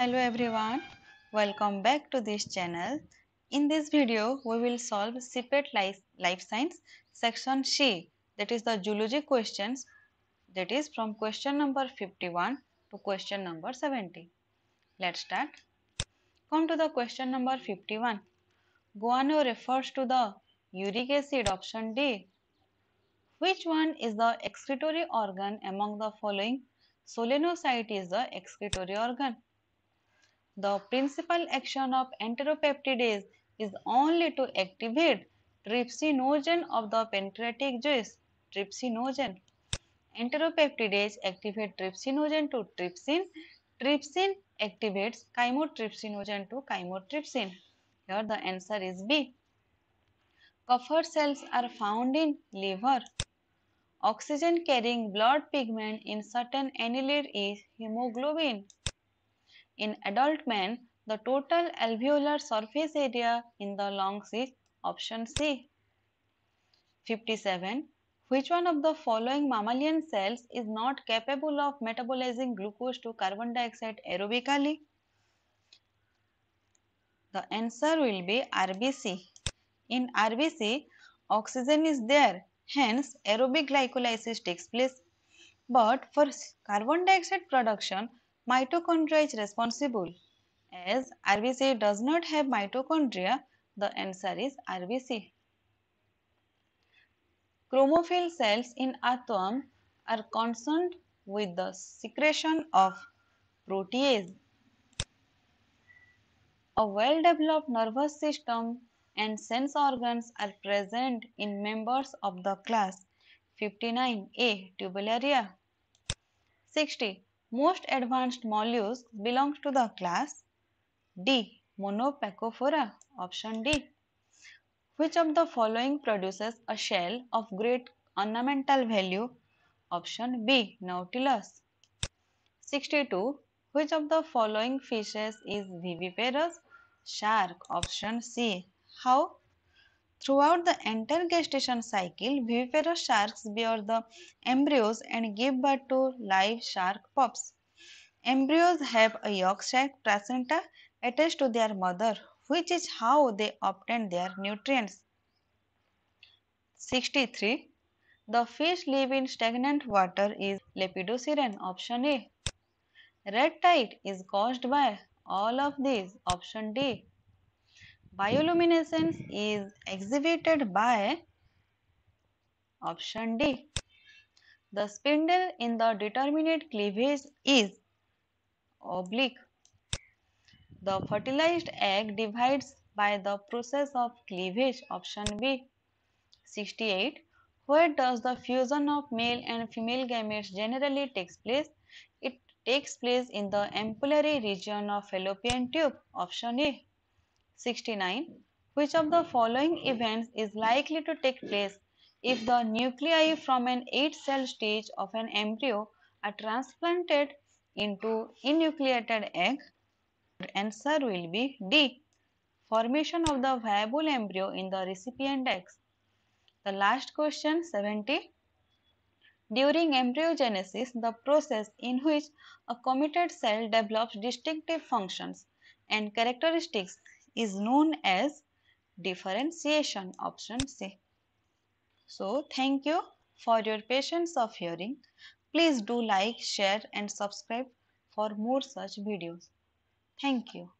Hello everyone, welcome back to this channel. In this video, we will solve CPET Life, Life Science section C that is the geology questions that is from question number 51 to question number 70. Let's start. Come to the question number 51. Guano refers to the uric acid option D. Which one is the excretory organ among the following? Solenocyte is the excretory organ. The principal action of enteropeptidase is only to activate trypsinogen of the pancreatic juice, trypsinogen. Enteropeptidase activates trypsinogen to trypsin. Trypsin activates chymotrypsinogen to chymotrypsin. Here the answer is B. Copper cells are found in liver. Oxygen carrying blood pigment in certain annelid is hemoglobin. In adult men, the total alveolar surface area in the lungs is option C. 57. Which one of the following mammalian cells is not capable of metabolizing glucose to carbon dioxide aerobically? The answer will be RBC. In RBC, oxygen is there, hence aerobic glycolysis takes place. But for carbon dioxide production, Mitochondria is responsible. As RBC does not have mitochondria, the answer is RBC. Chromophil cells in atom are concerned with the secretion of protease. A well-developed nervous system and sense organs are present in members of the class 59A tubularia. 60. Most advanced mollusks belong to the class D. Monopacophora Option D. Which of the following produces a shell of great ornamental value? Option B. Nautilus. 62. Which of the following fishes is viviparous? Shark. Option C. How Throughout the entire gestation cycle, viviparous sharks bear the embryos and give birth to live shark pups. Embryos have a yolk sac placenta attached to their mother, which is how they obtain their nutrients. 63. The fish live in stagnant water is Lepidosiren, option A. Red tide is caused by all of these, option D bioluminescence is exhibited by option D. The spindle in the determinate cleavage is oblique. The fertilized egg divides by the process of cleavage option B. 68. Where does the fusion of male and female gametes generally takes place? It takes place in the ampullary region of fallopian tube option A. 69. Which of the following events is likely to take place if the nuclei from an 8-cell stage of an embryo are transplanted into enucleated egg? Answer will be D. Formation of the viable embryo in the recipient egg. The last question 70. During embryogenesis, the process in which a committed cell develops distinctive functions and characteristics is known as differentiation option C. So thank you for your patience of hearing. Please do like, share and subscribe for more such videos. Thank you.